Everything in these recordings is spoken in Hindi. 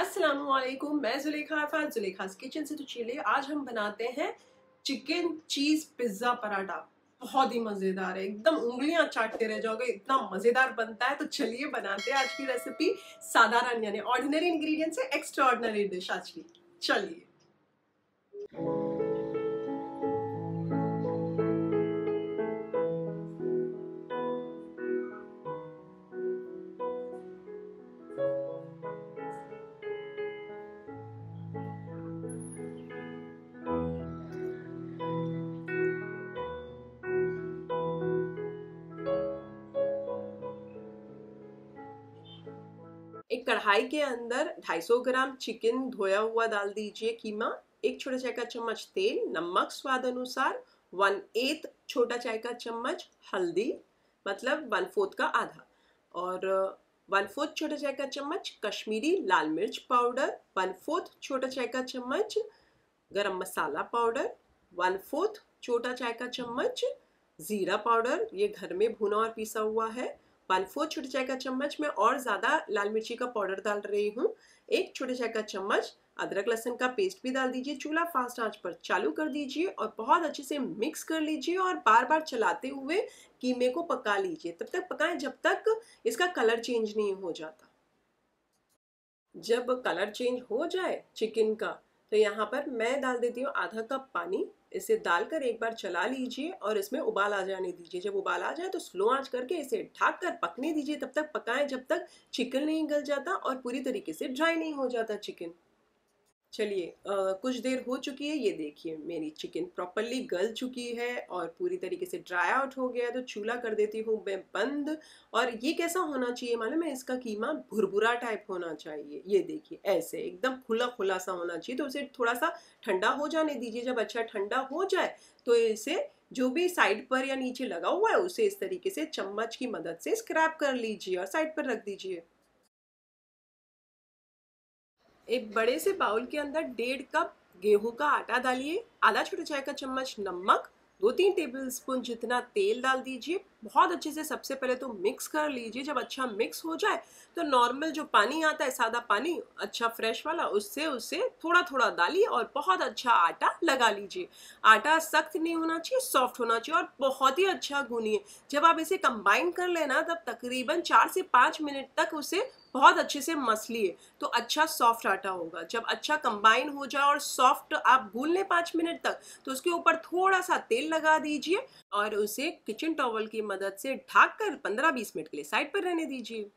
असलम मैं जुलेखा अरफात जुलेखा किचन से तो चलिए आज हम बनाते हैं चिकन चीज़ पिज़्ज़ा पराठा बहुत ही मज़ेदार है एकदम उंगलियां चाटते रह जाओगे इतना मज़ेदार बनता है तो चलिए बनाते हैं आज की रेसिपी साधारण यानी ऑर्डिनरी इंग्रेडिएंट से एक्स्ट्रा ऑर्डिनरी डिश आज की चलिए कढ़ाई के अंदर 250 ग्राम चिकन धोया हुआ डाल दीजिए कीमा एक छोटा चाय का चम्मच तेल नमक स्वाद अनुसार वन एथ छोटा चाय का चम्मच हल्दी मतलब वन फोर्थ का आधा और वन फोर्थ छोटा चाय का चम्मच कश्मीरी लाल मिर्च पाउडर वन फोर्थ छोटा चाय का चम्मच गरम मसाला पाउडर वन फोर्थ छोटा चाय का चम्मच ज़ीरा पाउडर ये घर में भुना और पिसा हुआ है वन फोर्थ छोटे चाय का चम्मच में और ज़्यादा लाल मिर्ची का पाउडर डाल रही हूँ एक छोटे चाय का चम्मच अदरक लहसन का पेस्ट भी डाल दीजिए चूल्हा फास्ट आंच पर चालू कर दीजिए और बहुत अच्छे से मिक्स कर लीजिए और बार बार चलाते हुए कीमे को पका लीजिए तब तक पकाएं जब तक इसका कलर चेंज नहीं हो जाता जब कलर चेंज हो जाए चिकन का तो यहाँ पर मैं डाल देती हूँ आधा कप पानी इसे डालकर एक बार चला लीजिए और इसमें उबाल आ जाने दीजिए जब उबाल आ जाए तो स्लो आंच करके इसे ढाक कर पकने दीजिए तब तक पकाएं जब तक चिकन नहीं गल जाता और पूरी तरीके से ड्राई नहीं हो जाता चिकन चलिए कुछ देर हो चुकी है ये देखिए मेरी चिकन प्रॉपरली गल चुकी है और पूरी तरीके से ड्राई आउट हो गया है तो चूल्हा कर देती हूँ मैं बंद और ये कैसा होना चाहिए मालूम है इसका कीमा भुरभुरा टाइप होना चाहिए ये देखिए ऐसे एकदम खुला खुला सा होना चाहिए तो उसे थोड़ा सा ठंडा हो जाने दीजिए जब अच्छा ठंडा हो जाए तो इसे जो भी साइड पर या नीचे लगा हुआ है उसे इस तरीके से चम्मच की मदद से स्क्रैप कर लीजिए और साइड पर रख दीजिए एक बड़े से बाउल के अंदर डेढ़ कप गेहूं का आटा डालिए आधा छोटा चाय का चम्मच नमक दो तीन टेबल स्पून जितना तेल डाल दीजिए बहुत अच्छे से सबसे पहले तो मिक्स कर लीजिए जब अच्छा मिक्स हो जाए तो नॉर्मल जो पानी आता है सादा पानी अच्छा फ्रेश वाला उससे उससे थोड़ा थोड़ा डालिए और बहुत अच्छा आटा लगा लीजिए आटा सख्त नहीं होना चाहिए सॉफ्ट होना चाहिए और बहुत ही अच्छा गूनिए जब आप इसे कंबाइन कर लेना तब तकरीबन चार से पाँच मिनट तक उसे बहुत अच्छे से मस लिए तो अच्छा सॉफ्ट आटा होगा जब अच्छा कंबाइन हो जाए और सॉफ्ट आप भूल लें पाँच मिनट तक तो उसके ऊपर थोड़ा सा तेल लगा दीजिए और उसे किचन टॉवल की मदद से ढाक कर पंद्रह बीस मिनट के लिए साइड पर रहने दीजिए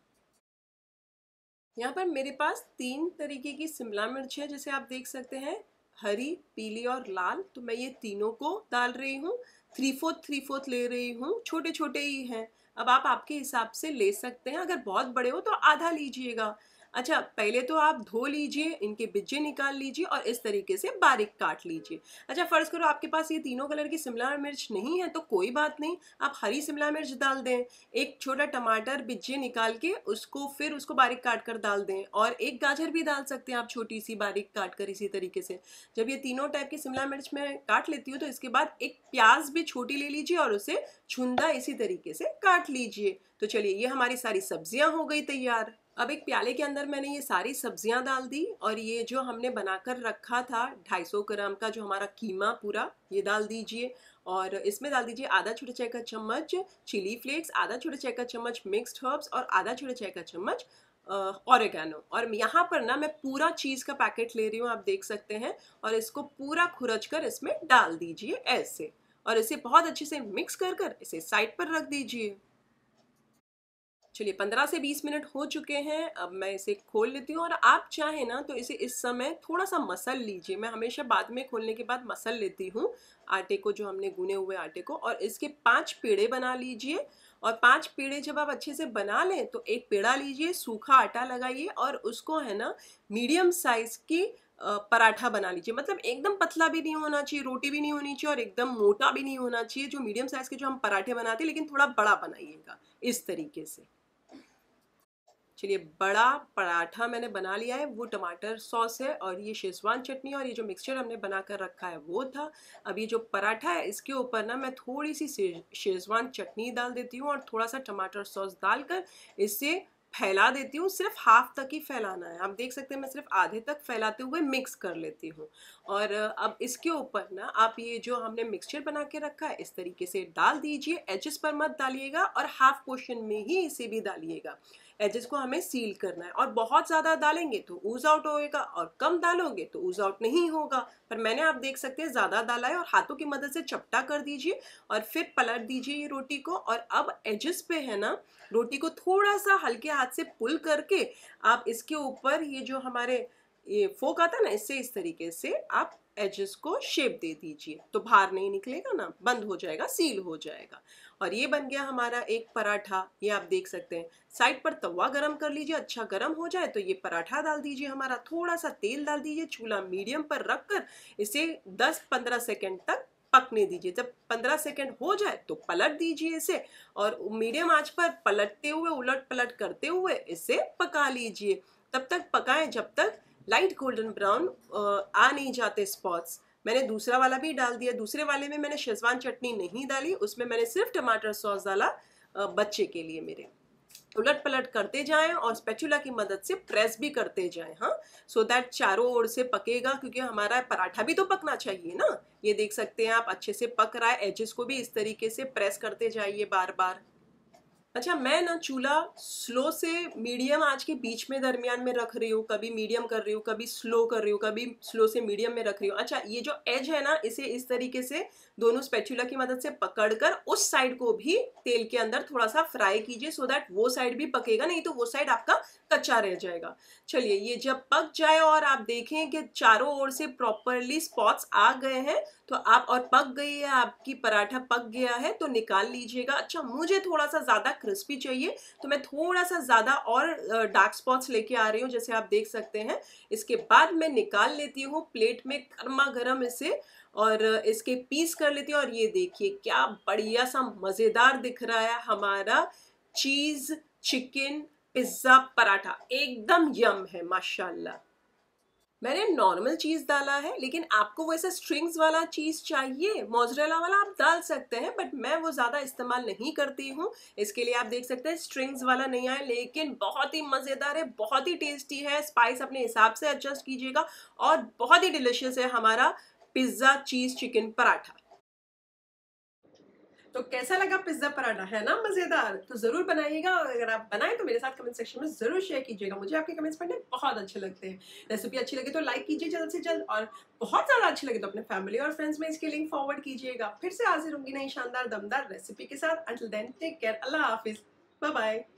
यहाँ पर मेरे पास तीन तरीके की शिमला मिर्च है जैसे आप देख सकते हैं हरी पीली और लाल तो मैं ये तीनों को डाल रही हूँ थ्री फोर्थ थ्री फोर्थ ले रही हूँ छोटे छोटे ही हैं अब आप आपके हिसाब से ले सकते हैं अगर बहुत बड़े हो तो आधा लीजिएगा अच्छा पहले तो आप धो लीजिए इनके बिज्जे निकाल लीजिए और इस तरीके से बारीक काट लीजिए अच्छा फ़र्ज़ करो आपके पास ये तीनों कलर की शिमला मिर्च नहीं है तो कोई बात नहीं आप हरी शिमला मिर्च डाल दें एक छोटा टमाटर बिज्जे निकाल के उसको फिर उसको बारीक काट कर डाल दें और एक गाजर भी डाल सकते हैं आप छोटी सी बारीक काट कर इसी तरीके से जब ये तीनों टाइप की शिमला मिर्च मैं काट लेती हूँ तो इसके बाद एक प्याज भी छोटी ले लीजिए और उसे छुंदा इसी तरीके से काट लीजिए तो चलिए ये हमारी सारी सब्जियां हो गई तैयार अब एक प्याले के अंदर मैंने ये सारी सब्जियां डाल दी और ये जो हमने बनाकर रखा था 250 ग्राम का जो हमारा कीमा पूरा ये डाल दीजिए और इसमें डाल दीजिए आधा छोटे चाय का चम्मच चिली फ्लेक्स आधा छोटे चाय का चम्मच मिक्सड हर्ब्स और आधा छोटे चाय का चम्मच ऑरेगानो और यहाँ पर ना मैं पूरा चीज़ का पैकेट ले रही हूँ आप देख सकते हैं और इसको पूरा खुरच कर इसमें डाल दीजिए ऐसे और इसे बहुत अच्छे से मिक्स कर कर इसे साइड पर रख दीजिए चलिए पंद्रह से बीस मिनट हो चुके हैं अब मैं इसे खोल लेती हूँ और आप चाहें ना तो इसे इस समय थोड़ा सा मसल लीजिए मैं हमेशा बाद में खोलने के बाद मसल लेती हूँ आटे को जो हमने गुने हुए आटे को और इसके पांच पेड़े बना लीजिए और पांच पेड़े जब आप अच्छे से बना लें तो एक पेड़ा लीजिए सूखा आटा लगाइए और उसको है ना मीडियम साइज़ की पराठा बना लीजिए मतलब एकदम पतला भी नहीं होना चाहिए रोटी भी नहीं होनी चाहिए और एकदम मोटा भी नहीं होना चाहिए जो मीडियम साइज़ के जो हम पराठे बनाते हैं लेकिन थोड़ा बड़ा बनाइएगा इस तरीके से चलिए बड़ा पराठा मैंने बना लिया है वो टमाटर सॉस है और ये शेजवान चटनी और ये जो मिक्सचर हमने बना कर रखा है वो था अब ये जो पराठा है इसके ऊपर ना मैं थोड़ी सी शेजवान चटनी डाल देती हूँ और थोड़ा सा टमाटर सॉस डालकर इससे फैला देती हूँ सिर्फ हाफ तक ही फैलाना है आप देख सकते हैं मैं सिर्फ आधे तक फैलाते हुए मिक्स कर लेती हूँ और अब इसके ऊपर ना आप ये जो हमने मिक्सचर बना के रखा है इस तरीके से डाल दीजिए एजेस पर मत डालिएगा और हाफ पोर्शन में ही इसे भी डालिएगा एजेस को हमें सील करना है और बहुत ज़्यादा डालेंगे तो ऊज आउट होएगा और कम डालोगे तो ऊज आउट नहीं होगा पर मैंने आप देख सकते हैं ज़्यादा डाला है और हाथों की मदद से चपटा कर दीजिए और फिर पलट दीजिए ये रोटी को और अब एजेस पे है ना रोटी को थोड़ा सा हल्के हाथ से पुल करके आप इसके ऊपर ये जो हमारे ये फोक आता ना इससे इस तरीके से आप एजेस को शेप दे दीजिए तो बाहर नहीं निकलेगा ना बंद हो जाएगा सील हो जाएगा और ये बन गया हमारा एक पराठा ये आप देख सकते हैं साइड पर तवा गरम कर लीजिए अच्छा गरम हो जाए तो ये पराठा डाल दीजिए हमारा थोड़ा सा तेल डाल दीजिए चूल्हा मीडियम पर रख कर इसे 10-15 सेकेंड तक पकने दीजिए जब 15 सेकेंड हो जाए तो पलट दीजिए इसे और मीडियम आंच पर पलटते हुए उलट पलट करते हुए इसे पका लीजिए तब तक पकाएं जब तक लाइट गोल्डन ब्राउन आ नहीं जाते स्पॉट्स मैंने दूसरा वाला भी डाल दिया दूसरे वाले में मैंने शेजवान चटनी नहीं डाली उसमें मैंने सिर्फ टमाटर सॉस डाला uh, बच्चे के लिए मेरे उलट पलट करते जाएं और स्पेचुला की मदद से प्रेस भी करते जाएं हाँ सो so दैट चारों ओर से पकेगा क्योंकि हमारा पराठा भी तो पकना चाहिए ना ये देख सकते हैं आप अच्छे से पक रहा है एजेस को भी इस तरीके से प्रेस करते जाइए बार बार अच्छा मैं ना चूल्हा स्लो से मीडियम आज के बीच में दरमियान में रख रही हूँ कभी मीडियम कर रही हूँ कभी स्लो कर रही हूँ कभी स्लो से मीडियम में रख रही हूँ अच्छा ये जो एज है ना इसे इस तरीके से दोनों स्पेचुला की मदद से पकड़कर उस साइड को भी तेल के अंदर थोड़ा सा फ्राई कीजिए सो दैट वो साइड भी पकेगा नहीं तो वो साइड आपका कच्चा रह जाएगा चलिए ये जब पक जाए और आप देखें कि चारों ओर से प्रॉपरली स्पॉट्स आ गए हैं तो आप और पक गई है आपकी पराठा पक गया है तो निकाल लीजिएगा अच्छा मुझे थोड़ा सा ज़्यादा क्रिस्पी चाहिए तो मैं थोड़ा सा ज़्यादा और डार्क स्पॉट्स लेके आ रही हूँ जैसे आप देख सकते हैं इसके बाद मैं निकाल लेती हूँ प्लेट में गर्मा गर्म इसे और इसके पीस कर लेती हूँ और ये देखिए क्या बढ़िया सा मज़ेदार दिख रहा है हमारा चीज़ चिकन पिज्ज़ा पराठा एकदम यम है माशाल्लाह मैंने नॉर्मल चीज़ डाला है लेकिन आपको वैसे स्ट्रिंग्स वाला चीज़ चाहिए मोजरेला वाला आप डाल सकते हैं बट मैं वो ज़्यादा इस्तेमाल नहीं करती हूँ इसके लिए आप देख सकते हैं स्ट्रिंग्स वाला नहीं आए लेकिन बहुत ही मज़ेदार है बहुत ही टेस्टी है स्पाइस अपने हिसाब से एडजस्ट कीजिएगा और बहुत ही डिलिशियस है हमारा पिज़्ज़ा चीज़ चिकन पराठा तो कैसा लगा पिज्ज़ा पराठा है ना मज़ेदार तो ज़रूर बनाइएगा और अगर आप बनाए तो मेरे साथ कमेंट सेक्शन में ज़रूर शेयर कीजिएगा मुझे आपके कमेंट्स पढ़ने बहुत अच्छे लगते हैं रेसिपी अच्छी लगी तो लाइक कीजिए जल्द से जल्द और बहुत ज़्यादा अच्छी लगे तो अपने फैमिली और फ्रेंड्स में इसके लिंक फॉरवर्ड कीजिएगा फिर से हाजिर होंगी नई शानदार दमदार रेसिपी के साथ अंटिल देन टेक केयर अल्लाह हाफिज़ बाय बाय